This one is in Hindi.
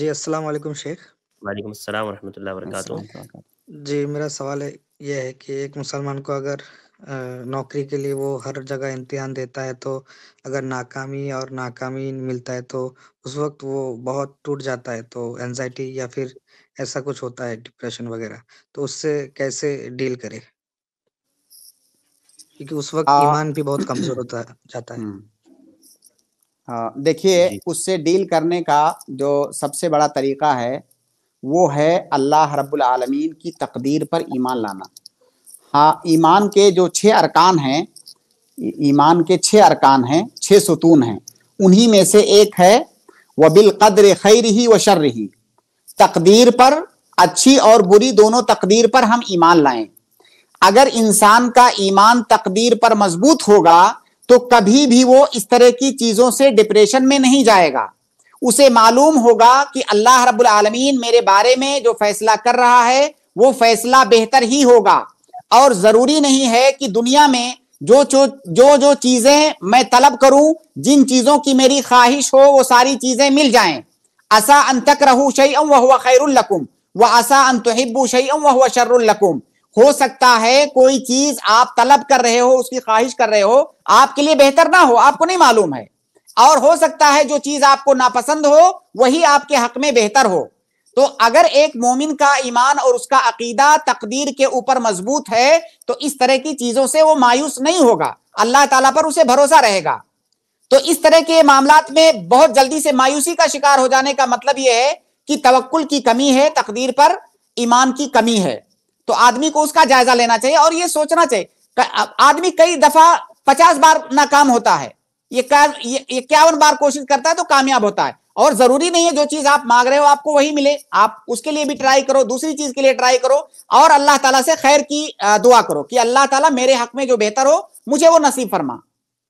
जी अस्सलाम वालेकुम शेख वालेकुम अस्सलाम वरहमतुल्लाह वरकatuh जी मेरा सवाल यह है कि एक मुसलमान को अगर नौकरी के लिए वो हर जगह इम्तिहान देता है तो अगर नाकामी और नाकामी मिलता है तो उस वक्त वो बहुत टूट जाता है तो एनजाइटी या फिर ऐसा कुछ होता है डिप्रेशन वगैरह तो उससे कैसे डील करे क्योंकि उस वक्त ईमान भी बहुत कमजोर होता जाता है हम्म। हाँ, देखिए उससे डील करने का जो सबसे बड़ा तरीका है वो है अल्लाह रब्बुल आलमीन की तकदीर पर ईमान लाना हाँ ईमान के जो छः अरकान हैं ईमान के छः अरकान हैं छः सुतून हैं उन्हीं में से एक है व बिलकद्र खैर ही व शर्र ही तकदीर पर अच्छी और बुरी दोनों तकदीर पर हम ईमान लाएं अगर इंसान का ईमान तकदीर पर मजबूत होगा तो कभी भी वो इस तरह की चीजों से डिप्रेशन में नहीं जाएगा उसे मालूम होगा कि अल्लाह रब्बुल आलमीन मेरे बारे में जो फैसला कर रहा है वो फैसला बेहतर ही होगा और जरूरी नहीं है कि दुनिया में जो जो जो जो चीजें मैं तलब करूं जिन चीजों की मेरी ख्वाहिश हो वो सारी चीजें मिल जाएं असा अन तक रहू शई वह खैरुल्लकुम व असा अंतहिबू तहिबू शई वह शर्रुल्लकुम हो सकता है कोई चीज आप तलब कर रहे हो उसकी ख्वाहिश कर रहे हो आपके लिए बेहतर ना हो आपको नहीं मालूम है और हो सकता है जो चीज आपको नापसंद हो वही आपके हक में बेहतर हो तो अगर एक मोमिन का ईमान और उसका अकीदा तकदीर के ऊपर मजबूत है तो इस तरह की चीजों से वो मायूस नहीं होगा अल्लाह ताला पर उसे भरोसा रहेगा तो इस तरह के मामला में बहुत जल्दी से मायूसी का शिकार हो जाने का मतलब यह है कि तवक्ल की कमी है तकदीर पर ईमान की कमी है तो आदमी को उसका जायजा लेना चाहिए और ये सोचना चाहिए आदमी कई दफा पचास बार नाकाम होता है ये इक्यावन बार कोशिश करता है तो कामयाब होता है और जरूरी नहीं है जो चीज आप मांग रहे हो आपको वही मिले आप उसके लिए भी ट्राई करो दूसरी चीज के लिए ट्राई करो और अल्लाह ताला से खैर की दुआ करो कि अल्लाह ताला मेरे हक में जो बेहतर हो मुझे वो नसीब फरमा